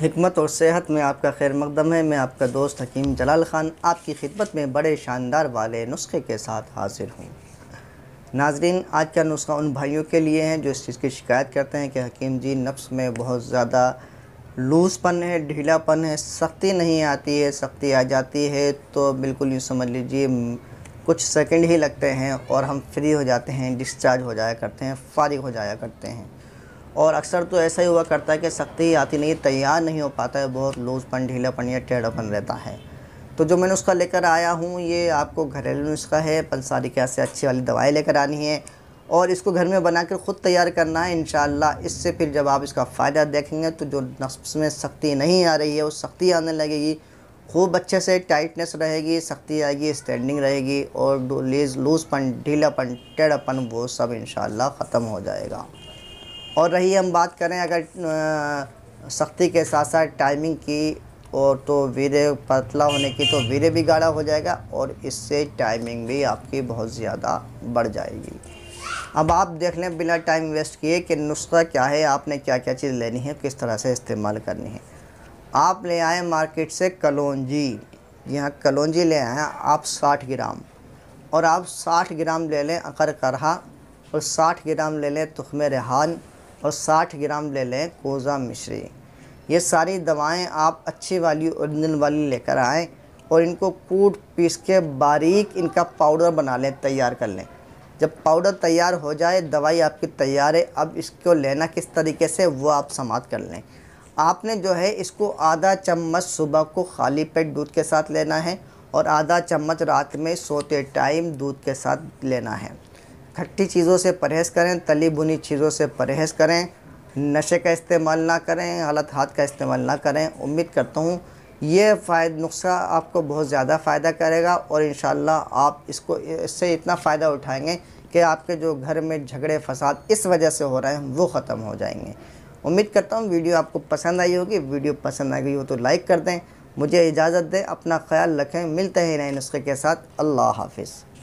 हमत और सेहत में आपका खैर मकदम है मैं आपका दोस्त हकीम जलाल ख़ान आपकी खिदमत में बड़े शानदार वाले नुस्खे के साथ हाजिर हूँ नाजरीन आज का नुस्खा उन भाइयों के लिए हैं जो इस चीज़ की शिकायत करते हैं कि हकीम जी नफ्स में बहुत ज़्यादा लूजपन है ढीलापन है सख्ती नहीं आती है सख्ती आ जाती है तो बिल्कुल यूँ समझ लीजिए कुछ सेकंड ही लगते हैं और हम फ्री हो जाते हैं डिस्चार्ज हो जाया करते हैं फारिग हो जाया करते हैं और अक्सर तो ऐसा ही हुआ करता है कि सख्ती आती नहीं तैयार नहीं हो पाता है बहुत लूजपन ढीलापन या टेढ़ापन रहता है तो जो मैंने उसका लेकर आया हूँ ये आपको घरेलू नुस्खा है पंसारी के से अच्छी वाली दवाई लेकर आनी है और इसको घर में बनाकर ख़ुद तैयार करना है इन इससे फिर जब आप इसका फ़ायदा देखेंगे तो जो नफ्स में सख्ती नहीं आ रही है वो सख्ती आने लगेगी खूब अच्छे से टाइटनेस रहेगी सख्ती आएगी स्टैंडिंग रहेगी और लेज लूजपन ढीलापन टेढ़ापन वो सब इन ख़त्म हो जाएगा और रही हम बात करें अगर सख्ती के साथ साथ टाइमिंग की और तो वीरे पतला होने की तो वीरे भी गाढ़ा हो जाएगा और इससे टाइमिंग भी आपकी बहुत ज़्यादा बढ़ जाएगी अब आप देख लें बिना टाइम वेस्ट किए कि नुस्खा क्या है आपने क्या क्या चीज़ लेनी है किस तरह से इस्तेमाल करनी है आप ले आए मार्केट से कलौजी यहाँ हाँ कलौजी ले आए आप साठ ग्राम और आप साठ ग्राम ले लें अकर करहा और साठ ग्राम ले लें तुखम रेहान और 60 ग्राम ले लें कोज़ा मिश्री ये सारी दवाएं आप अच्छी वाली ओरिजिनल वाली लेकर आएँ और इनको कूट पीस के बारीक इनका पाउडर बना लें तैयार कर लें जब पाउडर तैयार हो जाए दवाई आपकी तैयार है अब इसको लेना किस तरीके से वो आप समाप्त कर लें आपने जो है इसको आधा चम्मच सुबह को खाली पेट दूध के साथ लेना है और आधा चम्मच रात में सोते टाइम दूध के साथ लेना है खट्टी चीज़ों से परहेज़ करें तली बुनी चीज़ों से परहेज़ करें नशे का इस्तेमाल ना करें गलत हाथ का इस्तेमाल ना करें उम्मीद करता हूँ ये फ़ायद नुस्खा आपको बहुत ज़्यादा फ़ायदा करेगा और इन आप इसको इससे इतना फ़ायदा उठाएँगे कि आपके जो घर में झगड़े फसाद इस वजह से हो रहे हैं वो ख़त्म हो जाएंगे उम्मीद करता हूँ वीडियो आपको पसंद आई होगी वीडियो पसंद आ गई हो तो लाइक कर दें मुझे इजाज़त दें अपना ख्याल रखें मिलते हैं नए नुस्खे के साथ अल्लाह हाफिज़